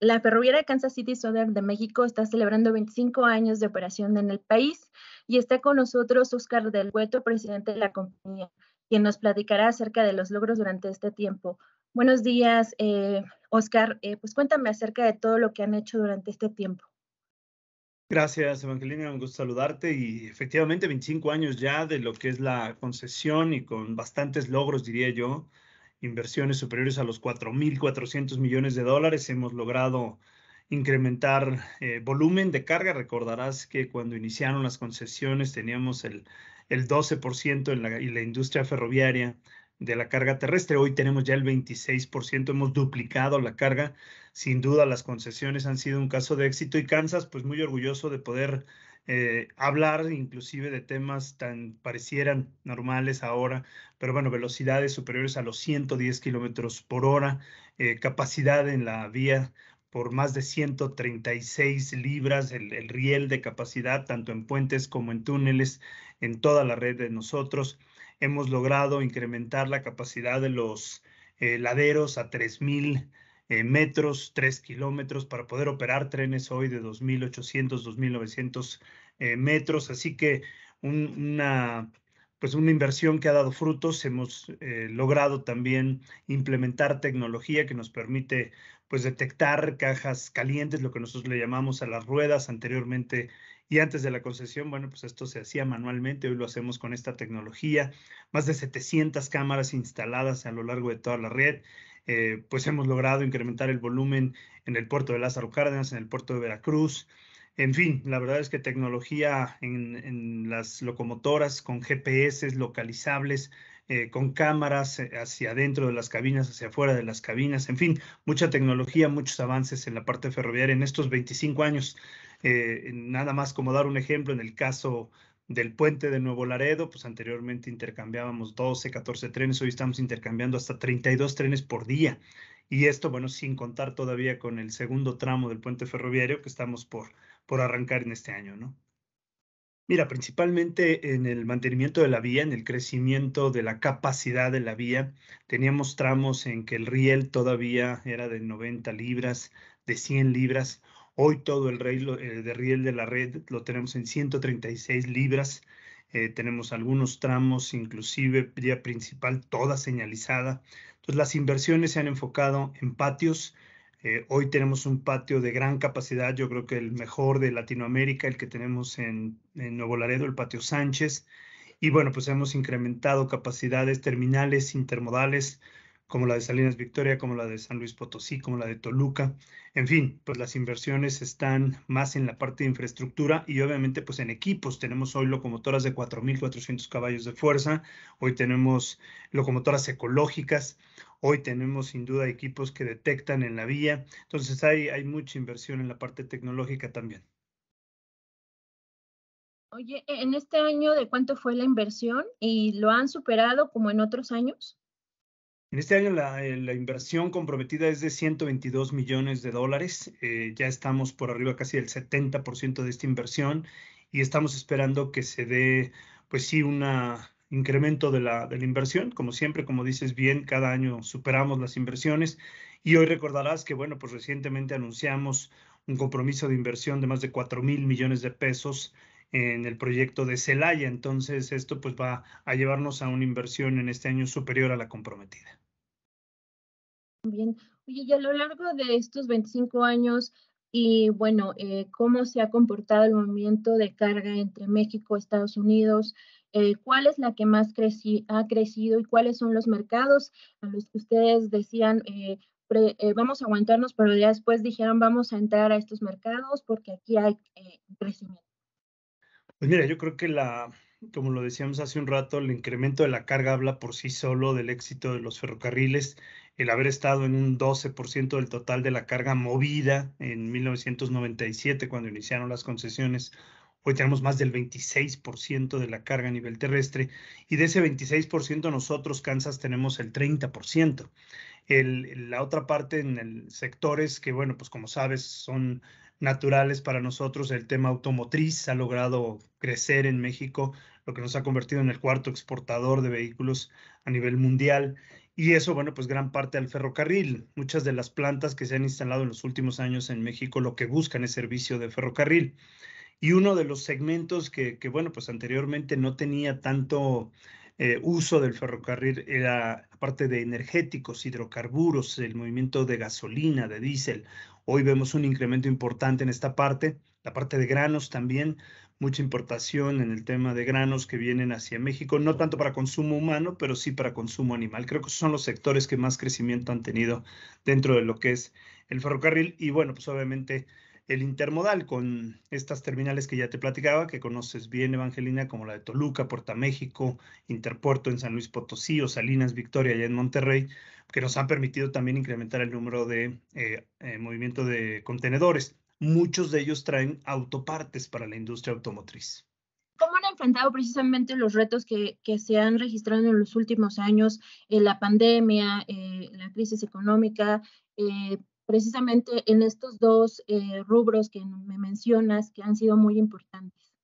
La de Kansas City Southern de México está celebrando 25 años de operación en el país y está con nosotros Oscar del Hueto, presidente de la compañía, quien nos platicará acerca de los logros durante este tiempo. Buenos días, eh, eh pues cuéntame acerca de todo lo que han hecho durante este tiempo. Gracias, Evangelina. Un gusto saludarte. Y efectivamente, 25 años ya de lo que es la concesión y con bastantes logros, diría yo, inversiones superiores a los 4.400 millones de dólares. Hemos logrado incrementar eh, volumen de carga. Recordarás que cuando iniciaron las concesiones teníamos el, 12% en la, la industria ferroviaria de la carga terrestre. Hoy tenemos ya el 26%, hemos duplicado la carga. Sin duda, las concesiones han sido un caso de éxito y Kansas, pues muy orgulloso de poder eh, hablar inclusive de temas tan parecieran normales ahora, pero bueno, velocidades superiores a los 110 kilómetros por hora, eh, capacidad en la vía por más de 136 libras, el, el riel de capacidad, tanto en puentes como en túneles, en toda la red de nosotros hemos logrado incrementar la capacidad de los eh, laderos a 3.000 eh, metros, 3 kilómetros, para poder operar trenes hoy de 2.800, 2.900 eh, metros. Así que una, pues una inversión que ha dado frutos. Hemos logrado también implementar tecnología que nos permite pues detectar cajas calientes, lo que nosotros le llamamos a las ruedas. Anteriormente y antes de la concesión, bueno, pues esto se hacía manualmente, hoy lo hacemos con esta tecnología, más de 700 cámaras instaladas a lo largo de toda la red. Eh, pues hemos logrado incrementar el volumen en el puerto de Lázaro Cárdenas, en el puerto de Veracruz. En fin, la verdad es que tecnología en, las locomotoras con GPS localizables, eh, con cámaras eh, hacia adentro de las cabinas, hacia afuera de las cabinas, en fin, mucha tecnología, muchos avances en la parte ferroviaria en estos 25 años. Eh, nada más como dar un ejemplo, en el caso del puente de Nuevo Laredo, pues anteriormente intercambiábamos 12, 14 trenes, hoy estamos intercambiando hasta 32 trenes por día. Y esto, bueno, sin contar todavía con el segundo tramo del puente ferroviario que estamos por, por arrancar en este año, ¿no? Mira, principalmente en el mantenimiento de la vía, en el crecimiento de la capacidad de la vía, teníamos tramos en que el riel todavía era de 90 libras, de 100 libras. Hoy todo el rey de riel de la red lo tenemos en 136 libras. Eh, tenemos algunos tramos, inclusive vía principal, toda señalizada. Entonces las inversiones se han enfocado en patios. Eh, hoy tenemos un patio de gran capacidad, yo creo que el mejor de Latinoamérica, el que tenemos en, en Nuevo Laredo, el patio Sánchez. Y bueno, pues hemos incrementado capacidades terminales intermodales como la de Salinas Victoria, como la de San Luis Potosí, como la de Toluca. En fin, pues las inversiones están más en la parte de infraestructura y obviamente pues en equipos. Tenemos hoy locomotoras de 4.400 caballos de fuerza, hoy tenemos locomotoras ecológicas, hoy tenemos sin duda equipos que detectan en la vía. Entonces hay, hay mucha inversión en la parte tecnológica también. Oye, ¿en este año de cuánto fue la inversión y lo han superado como en otros años? En este año eh, la, inversión comprometida es de 122 millones de dólares. Eh, ya estamos por arriba casi del 70% de esta inversión y estamos esperando que se dé, pues sí, un incremento de la, de la inversión. Como siempre, como dices bien, cada año superamos las inversiones y hoy recordarás que, bueno, pues recientemente anunciamos un compromiso de inversión de más de 4 mil millones de pesos en el proyecto de Celaya. Entonces, esto pues va a llevarnos a una inversión en este año superior a la comprometida. Bien. Oye, y a lo largo de estos 25 años, y bueno, eh, cómo se ha comportado el movimiento de carga entre México y Estados Unidos, eh, cuál es la que más ha crecido y cuáles son los mercados a los que ustedes decían, eh, vamos a aguantarnos, pero ya después dijeron, vamos a entrar a estos mercados porque aquí hay crecimiento. Pues mira, yo creo que la, como lo decíamos hace un rato, el incremento de la carga habla por sí solo del éxito de los ferrocarriles, el haber estado en un 12% del total de la carga movida en 1997 cuando iniciaron las concesiones. Hoy tenemos más del 26% de la carga a nivel terrestre y de ese 26% nosotros, Kansas, tenemos el 30%. la otra parte en el sector es que, bueno, pues como sabes, son naturales para nosotros. El tema automotriz ha logrado crecer en México, lo que nos ha convertido en el cuarto exportador de vehículos a nivel mundial. Y eso, bueno, pues gran parte al ferrocarril. Muchas de las plantas que se han instalado en los últimos años en México lo que buscan es servicio de ferrocarril. Y uno de los segmentos que, bueno, pues anteriormente no tenía tanto eh, uso del ferrocarril era aparte de energéticos, hidrocarburos, el movimiento de gasolina, de diésel. Hoy vemos un incremento importante en esta parte, la parte de granos también, mucha importación en el tema de granos que vienen hacia México, no tanto para consumo humano, pero sí para consumo animal. Creo que son los sectores que más crecimiento han tenido dentro de lo que es el ferrocarril y bueno, pues obviamente el intermodal con estas terminales que ya te platicaba, que conoces bien, Evangelina, como la de Toluca, Puerta México, Interpuerto en San Luis Potosí o Salinas Victoria allá en Monterrey, que nos han permitido también incrementar el número de eh, eh, movimiento de contenedores. Muchos de ellos traen autopartes para la industria automotriz. ¿Cómo han enfrentado precisamente los retos que, se han registrado en los últimos años, eh, la pandemia, la crisis económica? precisamente en estos dos eh, rubros que me mencionas que han sido muy importantes.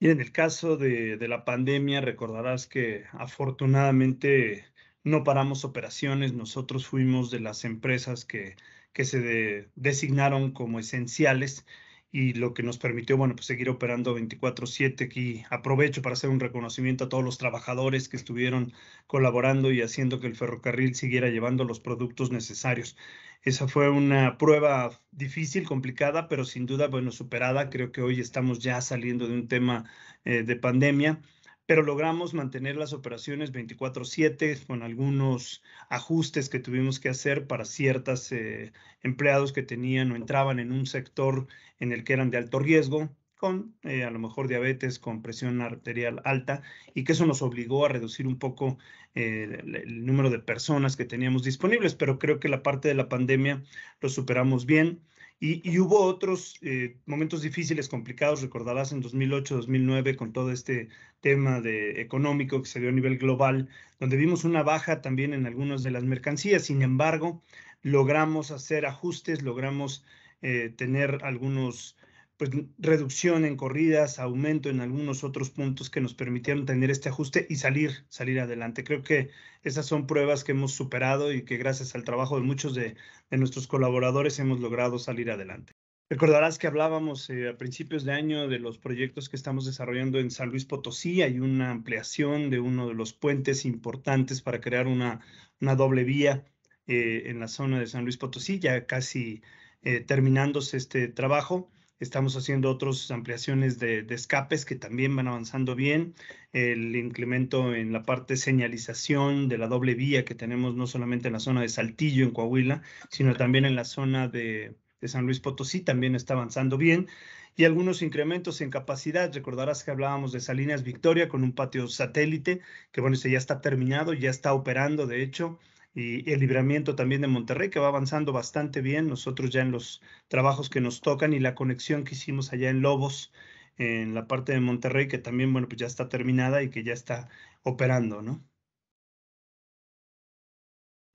Y en el caso de, la pandemia, recordarás que afortunadamente no paramos operaciones, nosotros fuimos de las empresas que, que se designaron como esenciales y lo que nos permitió, bueno, pues seguir operando 24/7 aquí. Aprovecho para hacer un reconocimiento a todos los trabajadores que estuvieron colaborando y haciendo que el ferrocarril siguiera llevando los productos necesarios. Esa fue una prueba difícil, complicada, pero sin duda, bueno, superada. Creo que hoy estamos ya saliendo de un tema eh, de pandemia pero logramos mantener las operaciones 24/7 con algunos ajustes que tuvimos que hacer para ciertos eh, empleados que tenían o entraban en un sector en el que eran de alto riesgo, con eh, a lo mejor diabetes, con presión arterial alta, y que eso nos obligó a reducir un poco eh, el, número de personas que teníamos disponibles, pero creo que la parte de la pandemia lo superamos bien. Y, hubo otros eh, momentos difíciles, complicados, recordarás en 2008-2009 con todo este tema de económico que se dio a nivel global, donde vimos una baja también en algunas de las mercancías. Sin embargo, logramos hacer ajustes, logramos eh, tener algunos pues, reducción en corridas, aumento en algunos otros puntos que nos permitieron tener este ajuste y salir, salir adelante. Creo que esas son pruebas que hemos superado y que gracias al trabajo de muchos de, nuestros colaboradores hemos logrado salir adelante. Recordarás que hablábamos eh, a principios de año de los proyectos que estamos desarrollando en San Luis Potosí. Hay una ampliación de uno de los puentes importantes para crear una, una doble vía eh, en la zona de San Luis Potosí, ya casi eh, terminándose este trabajo. Estamos haciendo otras ampliaciones de, escapes que también van avanzando bien. El incremento en la parte señalización de la doble vía que tenemos no solamente en la zona de Saltillo, en Coahuila, sino también en la zona de, San Luis Potosí, también está avanzando bien y algunos incrementos en capacidad. Recordarás que hablábamos de Salinas Victoria con un patio satélite, que bueno, ese ya está terminado, ya está operando, de hecho, y el libramiento también de Monterrey, que va avanzando bastante bien, nosotros ya en los trabajos que nos tocan y la conexión que hicimos allá en Lobos, en la parte de Monterrey, que también, bueno, pues ya está terminada y que ya está operando, ¿no?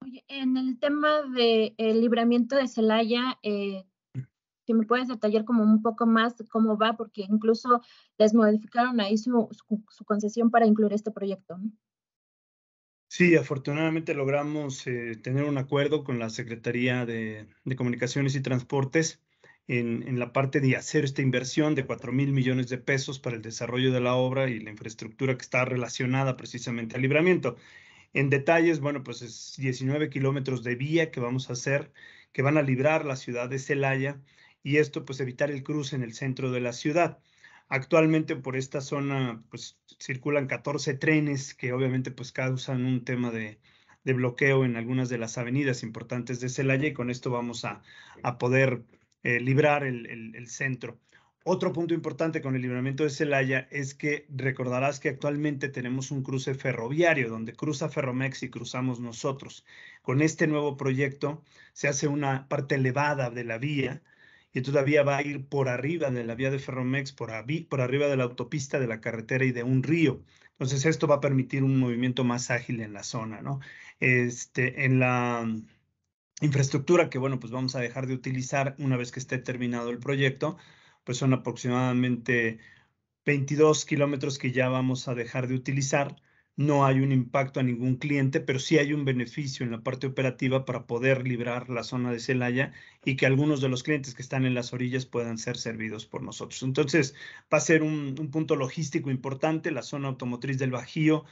Oye, en el tema del de libramiento de Celaya, eh, si me puedes detallar como un poco más cómo va, porque incluso les modificaron ahí su, su, concesión para incluir este proyecto, Sí, afortunadamente logramos eh, tener un acuerdo con la Secretaría de, Comunicaciones y Transportes en, en, la parte de hacer esta inversión de 4 mil millones de pesos para el desarrollo de la obra y la infraestructura que está relacionada precisamente al libramiento. En detalles, bueno, pues es 19 kilómetros de vía que vamos a hacer, que van a librar la ciudad de Celaya y esto pues evitar el cruce en el centro de la ciudad. Actualmente por esta zona pues circulan 14 trenes que obviamente pues causan un tema de, bloqueo en algunas de las avenidas importantes de Celaya y con esto vamos a, poder eh, librar el, el centro. Otro punto importante con el libramiento de Celaya es que recordarás que actualmente tenemos un cruce ferroviario donde cruza Ferromex y cruzamos nosotros. Con este nuevo proyecto se hace una parte elevada de la vía y todavía va a ir por arriba de la vía de Ferromex, por, por arriba de la autopista, de la carretera y de un río. Entonces esto va a permitir un movimiento más ágil en la zona, ¿no? Este, en la infraestructura que, bueno, pues vamos a dejar de utilizar una vez que esté terminado el proyecto, pues son aproximadamente 22 kilómetros que ya vamos a dejar de utilizar no hay un impacto a ningún cliente, pero sí hay un beneficio en la parte operativa para poder librar la zona de Celaya y que algunos de los clientes que están en las orillas puedan ser servidos por nosotros. Entonces, va a ser un, punto logístico importante, la zona automotriz del Bajío.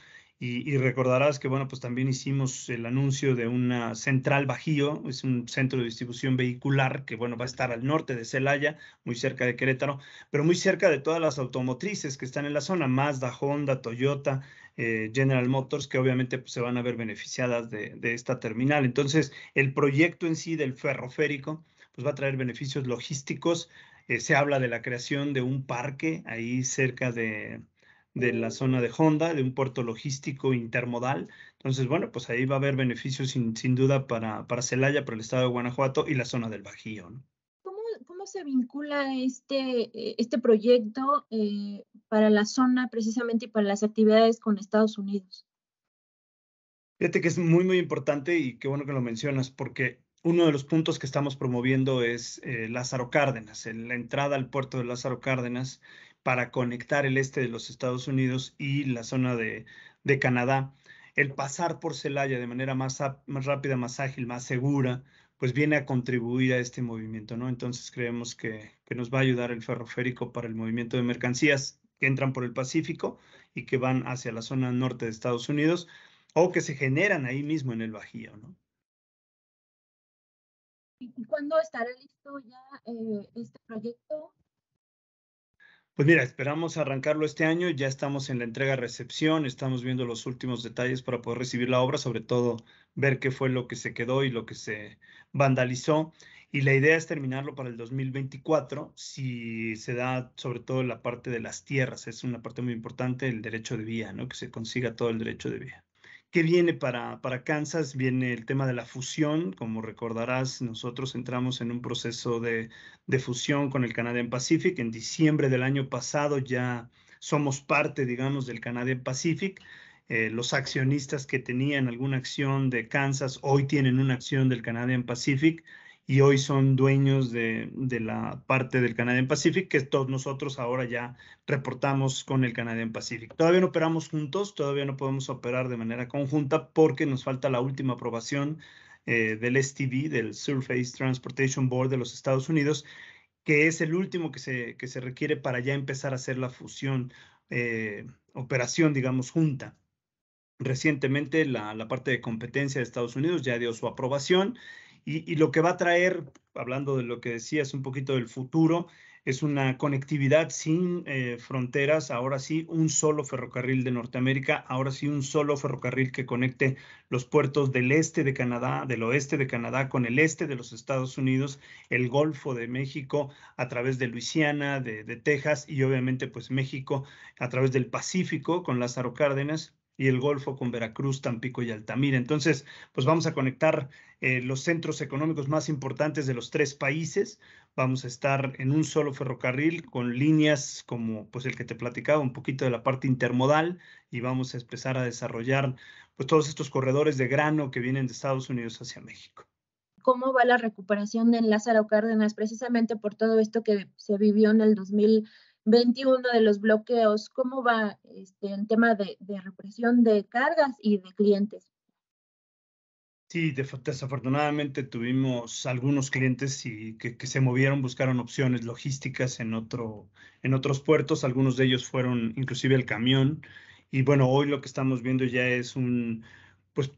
Y, recordarás que, bueno, pues también hicimos el anuncio de una central Bajío, es un centro de distribución vehicular que, bueno, va a estar al norte de Celaya, muy cerca de Querétaro, pero muy cerca de todas las automotrices que están en la zona, Mazda, Honda, Toyota, eh, General Motors, que obviamente pues, se van a ver beneficiadas de, esta terminal. Entonces, el proyecto en sí del ferroférico pues, va a traer beneficios logísticos. Eh, se habla de la creación de un parque ahí cerca de, la oh. zona de Honda, de un puerto logístico intermodal. Entonces, bueno, pues ahí va a haber beneficios sin, duda para, para Celaya, para el estado de Guanajuato y la zona del Bajío. ¿Cómo, se vincula este, eh, este proyecto para la zona precisamente y para las actividades con Estados Unidos. Fíjate que es muy, muy importante y qué bueno que lo mencionas, porque uno de los puntos que estamos promoviendo es eh, Lázaro Cárdenas, la entrada al puerto de Lázaro Cárdenas para conectar el este de los Estados Unidos y la zona de, Canadá. El pasar por Celaya de manera más, más rápida, más ágil, más segura, pues viene a contribuir a este movimiento, ¿no? Entonces creemos que, que nos va a ayudar el ferroférico para el movimiento de mercancías que entran por el Pacífico y que van hacia la zona norte de Estados Unidos o que se generan ahí mismo en el Bajío, ¿Y cuándo estará listo ya eh, este proyecto? Pues mira, esperamos arrancarlo este año, ya estamos en la entrega-recepción, estamos viendo los últimos detalles para poder recibir la obra, sobre todo ver qué fue lo que se quedó y lo que se vandalizó. Y la idea es terminarlo para el 2024, si se da sobre todo la parte de las tierras, es una parte muy importante, el derecho de vía, ¿no? que se consiga todo el derecho de vía. ¿Qué viene para, Kansas? Viene el tema de la fusión. Como recordarás, nosotros entramos en un proceso de, fusión con el Canadian Pacific. En diciembre del año pasado ya somos parte, digamos, del Canadian Pacific. Eh, los accionistas que tenían alguna acción de Kansas hoy tienen una acción del Canadian Pacific y hoy son dueños de, la parte del Canadian Pacific, que todos nosotros ahora ya reportamos con el Canadian Pacific. Todavía no operamos juntos, todavía no podemos operar de manera conjunta porque nos falta la última aprobación eh, del STB, del Surface Transportation Board de los Estados Unidos, que es el último que se, que se requiere para ya empezar a hacer la fusión, eh, operación, digamos, junta. Recientemente la, la, parte de competencia de Estados Unidos ya dio su aprobación y, lo que va a traer, hablando de lo que decías un poquito del futuro, es una conectividad sin eh, fronteras, ahora sí un solo ferrocarril de Norteamérica, ahora sí un solo ferrocarril que conecte los puertos del este de Canadá, del oeste de Canadá con el este de los Estados Unidos, el Golfo de México a través de Luisiana, de, de Texas y obviamente pues México a través del Pacífico con Lázaro Cárdenas y el Golfo con Veracruz, Tampico y Altamira. Entonces, pues vamos a conectar eh, los centros económicos más importantes de los tres países. Vamos a estar en un solo ferrocarril con líneas como pues el que te platicaba, un poquito de la parte intermodal y vamos a empezar a desarrollar pues todos estos corredores de grano que vienen de Estados Unidos hacia México cómo va la recuperación de Lázaro Cárdenas, precisamente por todo esto que se vivió en el 2000, 21 de los bloqueos, cómo va este, el tema de, de represión de cargas y de clientes. Sí, desafortunadamente tuvimos algunos clientes y que, que, se movieron, buscaron opciones logísticas en, otro, en otros puertos, algunos de ellos fueron inclusive el camión. Y bueno, hoy lo que estamos viendo ya es un, pues,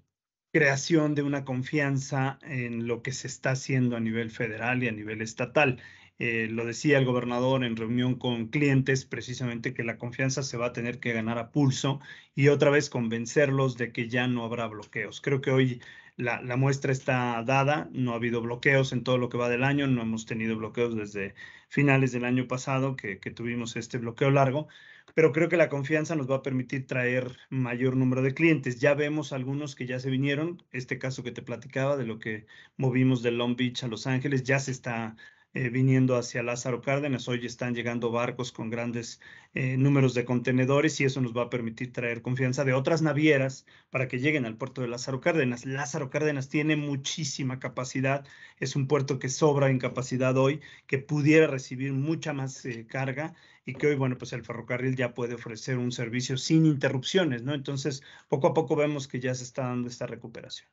creación de una confianza en lo que se está haciendo a nivel federal y a nivel estatal. Eh, lo decía el gobernador en reunión con clientes, precisamente que la confianza se va a tener que ganar a pulso y otra vez convencerlos de que ya no habrá bloqueos. Creo que hoy la, muestra está dada, no ha habido bloqueos en todo lo que va del año, no hemos tenido bloqueos desde finales del año pasado que, que tuvimos este bloqueo largo, pero creo que la confianza nos va a permitir traer mayor número de clientes. Ya vemos algunos que ya se vinieron, este caso que te platicaba de lo que movimos de Long Beach a Los Ángeles, ya se está eh, viniendo hacia Lázaro Cárdenas. Hoy están llegando barcos con grandes eh, números de contenedores y eso nos va a permitir traer confianza de otras navieras para que lleguen al puerto de Lázaro Cárdenas. Lázaro Cárdenas tiene muchísima capacidad, es un puerto que sobra en capacidad hoy, que pudiera recibir mucha más eh, carga y que hoy, bueno, pues el ferrocarril ya puede ofrecer un servicio sin interrupciones, ¿no? Entonces, poco a poco vemos que ya se está dando esta recuperación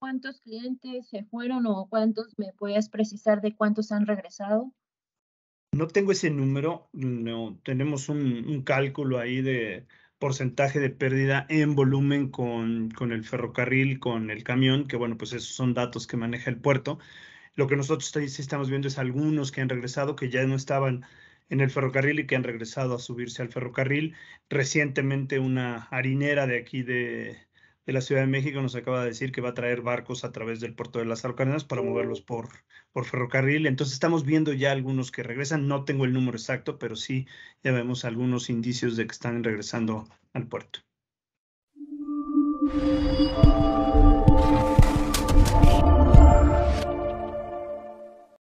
cuántos clientes se fueron o cuántos me puedes precisar de cuántos han regresado? No tengo ese número, no tenemos un, cálculo ahí de porcentaje de pérdida en volumen con, con, el ferrocarril, con el camión, que bueno, pues esos son datos que maneja el puerto. Lo que nosotros estamos viendo es algunos que han regresado, que ya no estaban en el ferrocarril y que han regresado a subirse al ferrocarril. Recientemente una harinera de aquí de, la Ciudad de México nos acaba de decir que va a traer barcos a través del puerto de las Alcanas para moverlos por, por ferrocarril. Entonces estamos viendo ya algunos que regresan. No tengo el número exacto, pero sí ya vemos algunos indicios de que están regresando al puerto.